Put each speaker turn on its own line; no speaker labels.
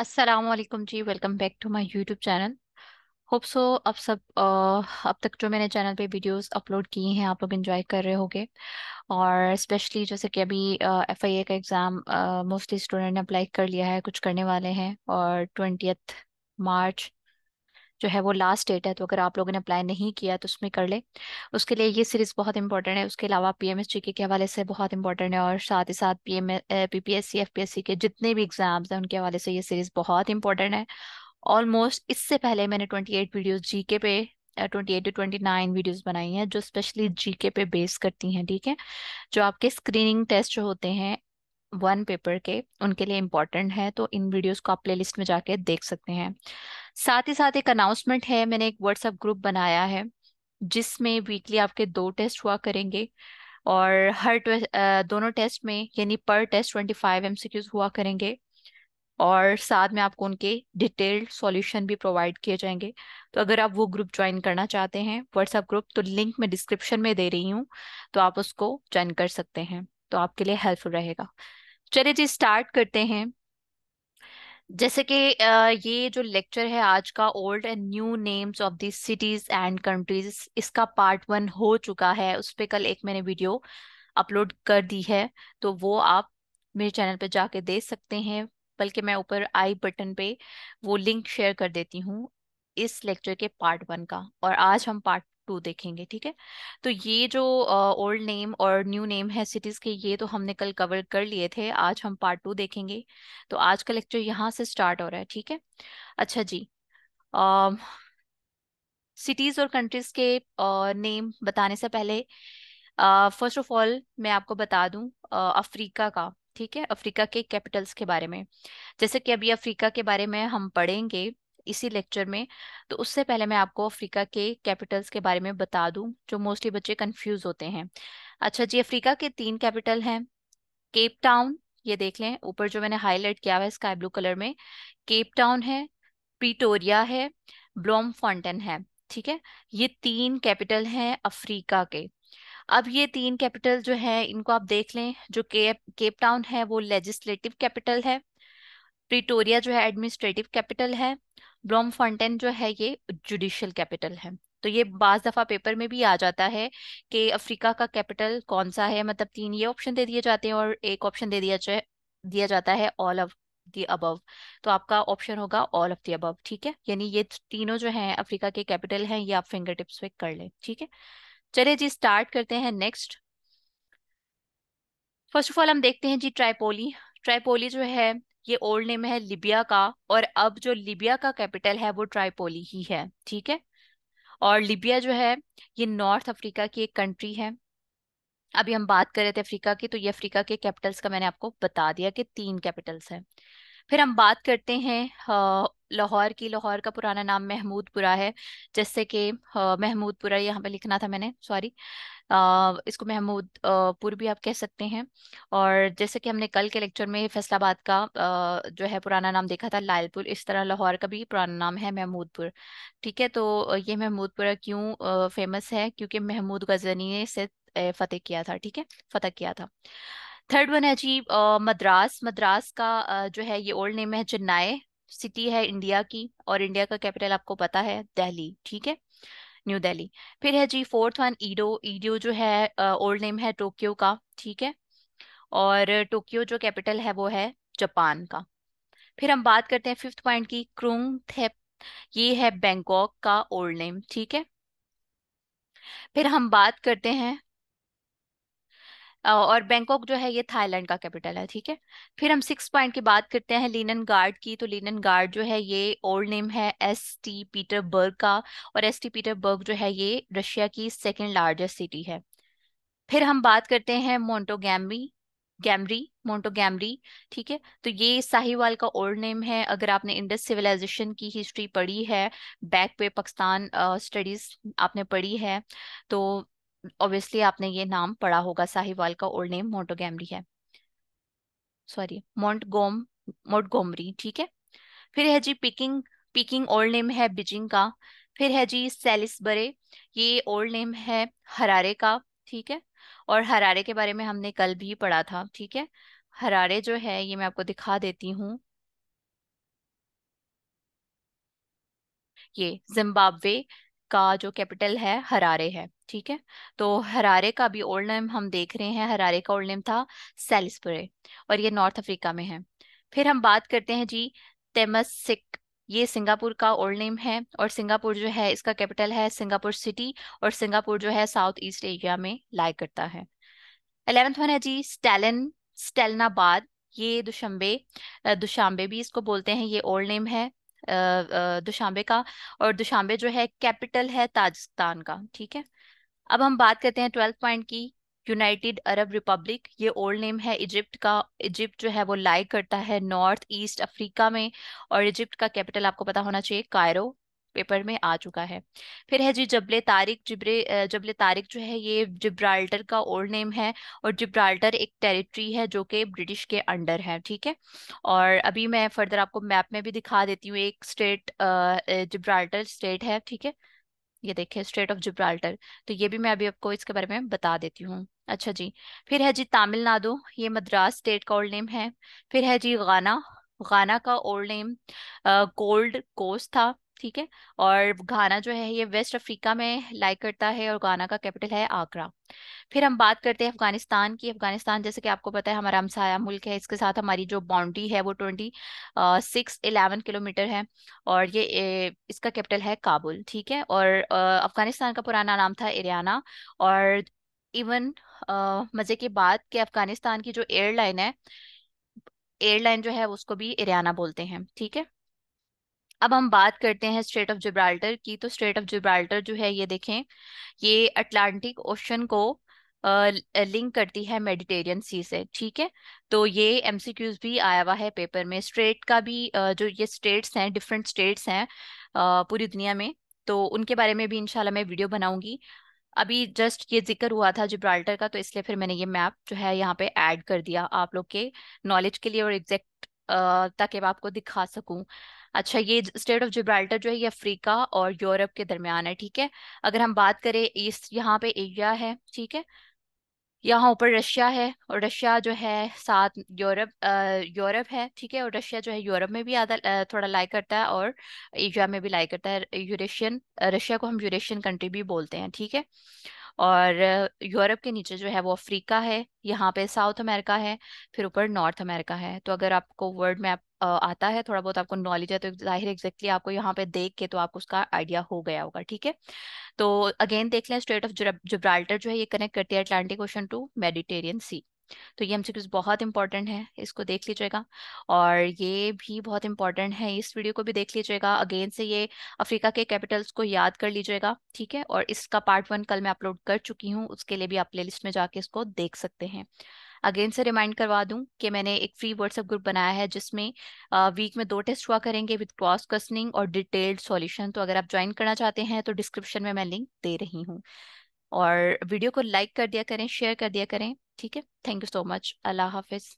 Aslam ji welcome back to my YouTube channel hope so अब सब अब तक जो मैंने चैनल पे वीडियोस अपलोड किए हैं आप लोग इन्जॉय कर रहे होगे और स्पेशली जैसे कि अभी एफ आई ए का एग्ज़ाम मोस्टली स्टूडेंट ने अप्लाई कर लिया है कुछ करने वाले हैं और ट्वेंटियथ मार्च जो है वो लास्ट डेट है तो अगर आप लोगों ने अप्लाई नहीं किया तो उसमें कर ले उसके लिए ये सीरीज़ बहुत इंपॉर्टेंट है उसके अलावा पी एम एस जी के हवाले से बहुत इंपॉर्टेंट है और साथ ही साथ P M P P S C F P S C के जितने भी एग्जाम्स हैं उनके हवाले से ये सीरीज़ बहुत इंपॉर्टेंट है ऑलमोस्ट इससे पहले मैंने ट्वेंटी एट वीडियोज़ जी के पे twenty eight to twenty nine videos बनाई हैं जो स्पेशली जी के पे बेस करती हैं ठीक है जो आपके स्क्रीनिंग टेस्ट जो होते हैं वन पेपर के उनके लिए इंपॉर्टेंट है तो इन वीडियोज़ को आप लिस्ट में जाके देख सकते हैं साथ ही साथ एक अनाउंसमेंट है मैंने एक व्हाट्सएप ग्रुप बनाया है जिसमें वीकली आपके दो टेस्ट हुआ करेंगे और हर दोनों टेस्ट में यानी पर टेस्ट ट्वेंटी फाइव एम हुआ करेंगे और साथ में आपको उनके डिटेल्ड सॉल्यूशन भी प्रोवाइड किए जाएंगे तो अगर आप वो ग्रुप ज्वाइन करना चाहते हैं व्हाट्सएप ग्रुप तो लिंक मैं डिस्क्रिप्शन में दे रही हूँ तो आप उसको ज्वाइन कर सकते हैं तो आपके लिए हेल्पफुल रहेगा चलिए जी स्टार्ट करते हैं जैसे कि ये जो लेक्चर है आज का old and new names of this cities and countries इसका पार्ट वन हो चुका है उस पर कल एक मैंने वीडियो अपलोड कर दी है तो वो आप मेरे चैनल पे जाके देख सकते हैं बल्कि मैं ऊपर आई बटन पे वो लिंक शेयर कर देती हूँ इस लेक्चर के पार्ट वन का और आज हम पार्ट टू देखेंगे ठीक है तो ये जो ओल्ड uh, नेम और न्यू नेम है सिटीज़ के ये तो हमने कल कवर कर लिए थे आज हम पार्ट टू देखेंगे तो आज का लेक्चर यहाँ से स्टार्ट हो रहा है ठीक है अच्छा जी सिटीज़ और कंट्रीज़ के नेम uh, बताने से पहले फर्स्ट ऑफ ऑल मैं आपको बता दूं uh, अफ्रीका का ठीक है अफ्रीका के कैपिटल्स के बारे में जैसे कि अभी अफ्रीका के बारे में हम पढ़ेंगे इसी लेक्चर में तो उससे पहले मैं आपको अफ्रीका के कैपिटल्स के बारे में बता दूं जो मोस्टली बच्चे कंफ्यूज होते हैं अच्छा जी अफ्रीका के तीन कैपिटल हैं केप टाउन ये देख लें ऊपर जो मैंने हाईलाइट किया हुआ है स्काई ब्लू कलर में केप टाउन है प्रीटोरिया है ब्लॉम फॉन्टेन है ठीक है ये तीन कैपिटल हैं अफ्रीका के अब ये तीन कैपिटल जो है इनको आप देख लें जो केप केप टाउन है वो लेजिस्लेटिव कैपिटल है प्रिटोरिया जो है एडमिनिस्ट्रेटिव कैपिटल है ब्लॉम फंटेन जो है ये जुडिशियल कैपिटल है तो ये बाज दफा पेपर में भी आ जाता है कि अफ्रीका का कैपिटल कौन सा है मतलब तीन ये ऑप्शन दे दिए जाते हैं और एक ऑप्शन दे दिया जाए दिया जाता है ऑल ऑफ दी अबव तो आपका ऑप्शन होगा ऑल ऑफ दी अबव ठीक है यानी ये तीनों जो हैं अफ्रीका के कैपिटल हैं ये आप फिंगर टिप्स पे कर लें ठीक है चलिए जी स्टार्ट करते हैं नेक्स्ट फर्स्ट ऑफ ऑल हम देखते हैं जी ट्राइपोली ट्राइपोली जो है ये ओल्ड नेम है लिबिया का और अब जो लिबिया का कैपिटल है वो ट्राइपोली ही है ठीक है और लिबिया जो है ये नॉर्थ अफ्रीका की एक कंट्री है अभी हम बात कर रहे थे अफ्रीका की तो ये अफ्रीका के कैपिटल्स का मैंने आपको बता दिया कि तीन कैपिटल्स हैं फिर हम बात करते हैं लाहौर की लाहौर का पुराना नाम महमूदपुरा है जैसे कि महमूदपुरा यहाँ पे लिखना था मैंने सॉरी इसको महमूद पुर भी आप कह सकते हैं और जैसे कि हमने कल के लेक्चर में फैसलाबाद का जो है पुराना नाम देखा था लालपुर इस तरह लाहौर का भी पुराना नाम है महमूदपुर ठीक है तो ये महमूदपुरा क्यों फेमस है क्योंकि महमूद गजनी ने इसे फतेह किया था ठीक है फतेह किया था थर्ड वन है जी मद्रास मद्रास का जो है ये ओल्ड नेम है चेन्नई सिटी है इंडिया की और इंडिया का कैपिटल आपको पता है दिल्ली ठीक है न्यू दिल्ली फिर है जी फोर्थ वन ईडो ईडो जो है ओल्ड नेम है टोक्यो का ठीक है और टोक्यो जो कैपिटल है वो है जापान का फिर हम बात करते हैं फिफ्थ पॉइंट की क्रूंग थेप ये है बैंकॉक का ओल्ड नेम ठीक है फिर हम बात करते हैं और बैंकॉक जो है ये थाईलैंड का कैपिटल है ठीक है फिर हम सिक्स पॉइंट की बात करते हैं लीनन गार्ड की तो लीनन गार्ड जो है ये ओल्ड नेम है एस टी पीटरबर्ग का और एस टी पीटरबर्ग जो है ये रशिया की सेकेंड लार्जेस्ट सिटी है फिर हम बात करते हैं मोन्टोगैमरी गैमरी मोन्टो गैमरी ठीक है तो ये साहिवाल का ओल्ड नेम है अगर आपने इंडस सिविलाइजेशन की हिस्ट्री पढ़ी है बैक पे पाकिस्तान स्टडीज आपने पढ़ी है तो ऑब्वियसली आपने ये नाम पढ़ा होगा साहिवाल का ओल्ड नेम मोटोगैमरी है सॉरी मोट गोमरी ठीक है फिर है जी पिकिंग पिकिंग ओल्ड नेम है बिजिंग का फिर है जी बरे ये ओल्ड नेम है हरारे का ठीक है और हरारे के बारे में हमने कल भी पढ़ा था ठीक है हरारे जो है ये मैं आपको दिखा देती हूँ ये जिम्बाब्वे का जो कैपिटल है हरारे है ठीक है तो हरारे का भी ओल्ड नेम हम देख रहे हैं हरारे का ओल्ड नेम था सेलिसपुरे और ये नॉर्थ अफ्रीका में है फिर हम बात करते हैं जी तेमसिक ये सिंगापुर का ओल्ड नेम है और सिंगापुर जो है इसका कैपिटल है सिंगापुर सिटी और सिंगापुर जो है साउथ ईस्ट एशिया में लाइक करता है अलेवेंथ वन है जी स्टेलन स्टेलनाबाद ये दुशंबे दुशांबे भी इसको बोलते हैं ये ओल्ड नेम है दुशांबे का और दुशांबे जो है कैपिटल है ताजिस्तान का ठीक है अब हम बात करते हैं ट्वेल्थ पॉइंट की यूनाइटेड अरब रिपब्लिक ये ओल्ड नेम है इजिप्ट का इजिप्ट जो है वो लाइक करता है नॉर्थ ईस्ट अफ्रीका में और इजिप्ट का कैपिटल आपको पता होना चाहिए कायरो पेपर में आ चुका है फिर है जी जबले तारिक जिब्रे जबले तारिक जो है ये जिब्राल्टर का ओल्ड नेम है और जिब्राल्टर एक टेरिटरी है जो कि ब्रिटिश के अंडर है ठीक है और अभी मैं फर्दर आपको मैप में भी दिखा देती हूँ एक स्टेट जिब्राल्टर स्टेट है ठीक है ये देखिए स्टेट ऑफ जिब्राल्टर तो ये भी मैं अभी आपको इसके बारे में बता देती हूँ अच्छा जी फिर है जी तमिलनाडु ये मद्रास स्टेट का ओल्ड नेम है फिर है जी गाना गाना का ओल्ड नेम गोल्ड कोस्ट था ठीक है और घाना जो है ये वेस्ट अफ्रीका में लाइक करता है और घाना का कैपिटल है आगरा फिर हम बात करते हैं अफगानिस्तान की अफगानिस्तान जैसे कि आपको पता है हमारा हमसाया मुल्क है इसके साथ हमारी जो बाउंड्री है वो ट्वेंटी सिक्स इलेवन किलोमीटर है और ये ए, इसका कैपिटल है काबुल ठीक है और अफगानिस्तान का पुराना नाम था इरियाना और इवन मज़े की बात कि अफगानिस्तान की जो एयरलाइन है एयरलाइन जो है उसको भी इरियाना बोलते हैं ठीक है अब हम बात करते हैं स्ट्रेट ऑफ जिब्राल्टर की तो स्ट्रेट ऑफ जिब्राल्टर जो है ये देखें ये अटलांटिक ओशन को लिंक करती है मेडिटेरियन सी से ठीक है तो ये एमसीक्यूज भी आया हुआ है पेपर में स्ट्रेट का भी जो ये स्टेट्स हैं डिफरेंट स्टेट्स हैं पूरी दुनिया में तो उनके बारे में भी इनशाला मैं वीडियो बनाऊंगी अभी जस्ट ये जिक्र हुआ था जिब्राल्टर का तो इसलिए फिर मैंने ये मैप जो है यहाँ पे ऐड कर दिया आप लोग के नॉलेज के लिए और एग्जैक्ट ताकि मैं आपको दिखा सकूँ अच्छा ये स्टेट ऑफ जिब्राल्टर जो है ये अफ्रीका और यूरोप के दरमियान है ठीक है अगर हम बात करें ईस्ट यहाँ पे एरिया है ठीक है यहाँ ऊपर रशिया है और रशिया जो है साथ यूरोप यूरोप है ठीक है और रशिया जो है यूरोप में भी आधा थोड़ा लाइक करता है और एशिया में भी लाइक करता है यूरेशियन रशिया को हम यूरेशियन कंट्री भी बोलते हैं ठीक है और यूरोप के नीचे जो है वो अफ्रीका है यहाँ पे साउथ अमेरिका है फिर ऊपर नॉर्थ अमेरिका है तो अगर आपको वर्ल्ड मैप आता है थोड़ा बहुत आपको नॉलेज है तो जाहिर एग्जैक्टली आपको यहाँ पे देख के तो आपको उसका आइडिया हो गया होगा ठीक है तो अगेन देख लें स्टेट ऑफ जुब्राल्टर जो है ये कनेक्ट करती है Atlantic Ocean to Mediterranean sea तो ये एमसीक्यूज बहुत इंपॉर्टेंट है इसको देख लीजिएगा और ये भी बहुत इंपॉर्टेंट है इस वीडियो को भी देख लीजिएगा अगेन से ये अफ्रीका के कैपिटल्स को याद कर लीजिएगा ठीक है और इसका पार्ट वन कल मैं अपलोड कर चुकी हूँ उसके लिए भी आप प्ले में जाके इसको देख सकते हैं अगेन से रिमाइंड करवा दूं कि मैंने एक फ्री व्हाट्सएप ग्रुप बनाया है जिसमें वीक में दो टेस्ट हुआ करेंगे विद क्रॉस क्वेश्चनिंग और डिटेल्ड सॉल्यूशन तो अगर आप ज्वाइन करना चाहते हैं तो डिस्क्रिप्शन में मैं लिंक दे रही हूँ और वीडियो को लाइक कर दिया करें शेयर कर दिया करें ठीक है थैंक यू सो मच अल्लाह हाफिज़